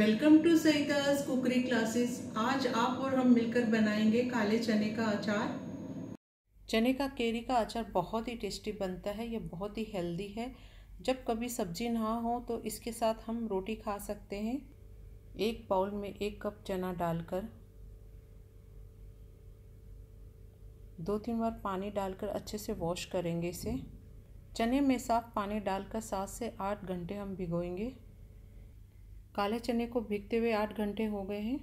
welcome to Saeeda's cookery classes आज आप और हम मिलकर बनाएंगे काले चने का अचार चने का केरी का अचार बहुत ही टेस्टी बनता है यह बहुत ही हेल्दी है जब कभी सब्जी ना हो तो इसके साथ हम रोटी खा सकते हैं एक बाउल में एक कप चना डालकर दो तीन बार पानी डालकर अच्छे से वॉश करेंगे इसे चने में साफ पानी डालकर सात से आठ घंटे हम भिगोएंगे काले चने को भीगते हुए आठ घंटे हो गए हैं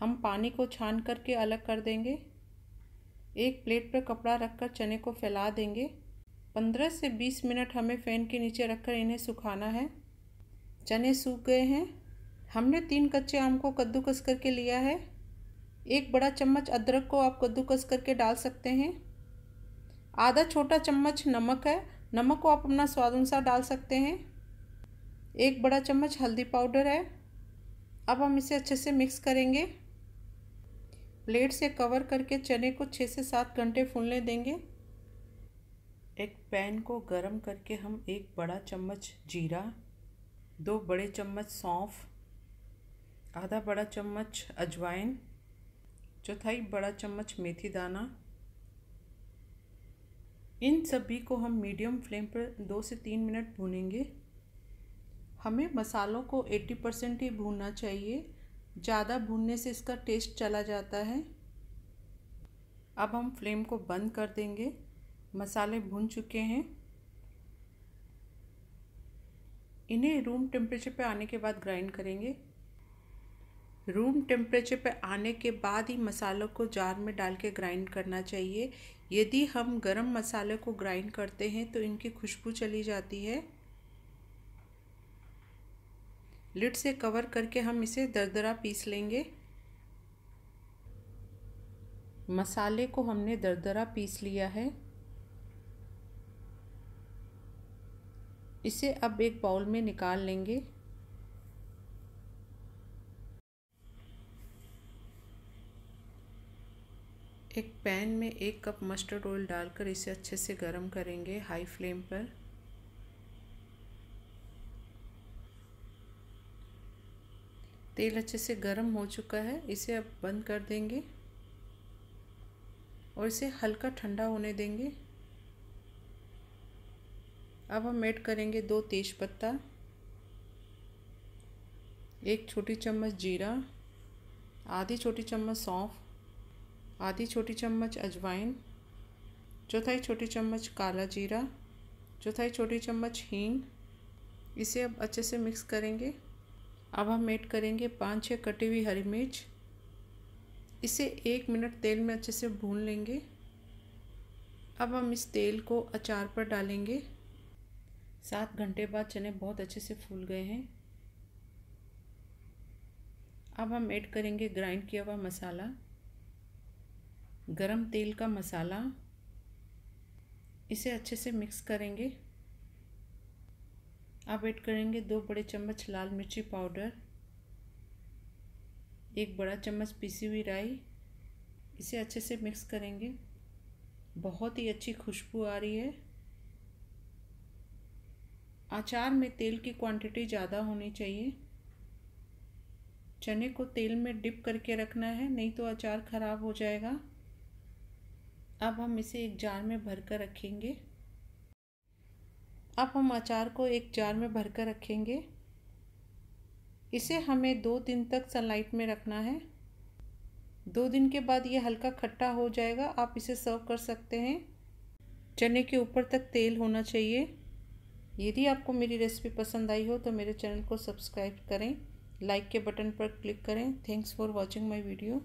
हम पानी को छान करके अलग कर देंगे एक प्लेट पर कपड़ा रखकर चने को फैला देंगे पंद्रह से बीस मिनट हमें फ़ैन के नीचे रखकर इन्हें सुखाना है चने सूख गए हैं हमने तीन कच्चे आम को कद्दूकस करके लिया है एक बड़ा चम्मच अदरक को आप कद्दूकस करके डाल सकते हैं आधा छोटा चम्मच नमक है नमक को आप अपना स्वाद अनुसार डाल सकते हैं एक बड़ा चम्मच हल्दी पाउडर है अब हम इसे अच्छे से मिक्स करेंगे प्लेट से कवर करके चने को छः से सात घंटे फूलने देंगे एक पैन को गरम करके हम एक बड़ा चम्मच जीरा दो बड़े चम्मच सौंफ आधा बड़ा चम्मच अजवाइन चौथाई बड़ा चम्मच मेथी दाना इन सभी को हम मीडियम फ्लेम पर दो से तीन मिनट भूनेंगे हमें मसालों को 80 परसेंट ही भूनना चाहिए ज़्यादा भूनने से इसका टेस्ट चला जाता है अब हम फ्लेम को बंद कर देंगे मसाले भून चुके हैं इन्हें रूम टेम्परेचर पे आने के बाद ग्राइंड करेंगे रूम टेम्परेचर पे आने के बाद ही मसालों को जार में डाल के ग्राइंड करना चाहिए यदि हम गरम मसाले को ग्राइंड करते हैं तो इनकी खुशबू चली जाती है लिड से कवर करके हम इसे दरदरा पीस लेंगे मसाले को हमने दरदरा पीस लिया है इसे अब एक बाउल में निकाल लेंगे एक पैन में एक कप मस्टर्ड ऑयल डालकर इसे अच्छे से गर्म करेंगे हाई फ्लेम पर तेल अच्छे से गर्म हो चुका है इसे अब बंद कर देंगे और इसे हल्का ठंडा होने देंगे अब हम ऐड करेंगे दो तेज पत्ता एक छोटी चम्मच जीरा आधी छोटी चम्मच सौंफ आधी छोटी चम्मच अजवाइन चौथाई छोटी चम्मच काला जीरा चौथाई छोटी चम्मच हींग इसे अब अच्छे से मिक्स करेंगे अब हम ऐड करेंगे पाँच छः कटी हुई हरी मिर्च इसे एक मिनट तेल में अच्छे से भून लेंगे अब हम इस तेल को अचार पर डालेंगे सात घंटे बाद चने बहुत अच्छे से फूल गए हैं अब हम ऐड करेंगे ग्राइंड किया हुआ मसाला गरम तेल का मसाला इसे अच्छे से मिक्स करेंगे अब ऐड करेंगे दो बड़े चम्मच लाल मिर्ची पाउडर एक बड़ा चम्मच पीसी हुई राई इसे अच्छे से मिक्स करेंगे बहुत ही अच्छी खुशबू आ रही है अचार में तेल की क्वांटिटी ज़्यादा होनी चाहिए चने को तेल में डिप करके रखना है नहीं तो अचार ख़राब हो जाएगा अब हम इसे एक जार में भर कर रखेंगे अब हम अचार को एक जार में भर कर रखेंगे इसे हमें दो दिन तक सनलाइट में रखना है दो दिन के बाद ये हल्का खट्टा हो जाएगा आप इसे सर्व कर सकते हैं चने के ऊपर तक तेल होना चाहिए यदि आपको मेरी रेसिपी पसंद आई हो तो मेरे चैनल को सब्सक्राइब करें लाइक के बटन पर क्लिक करें thanks for watching my video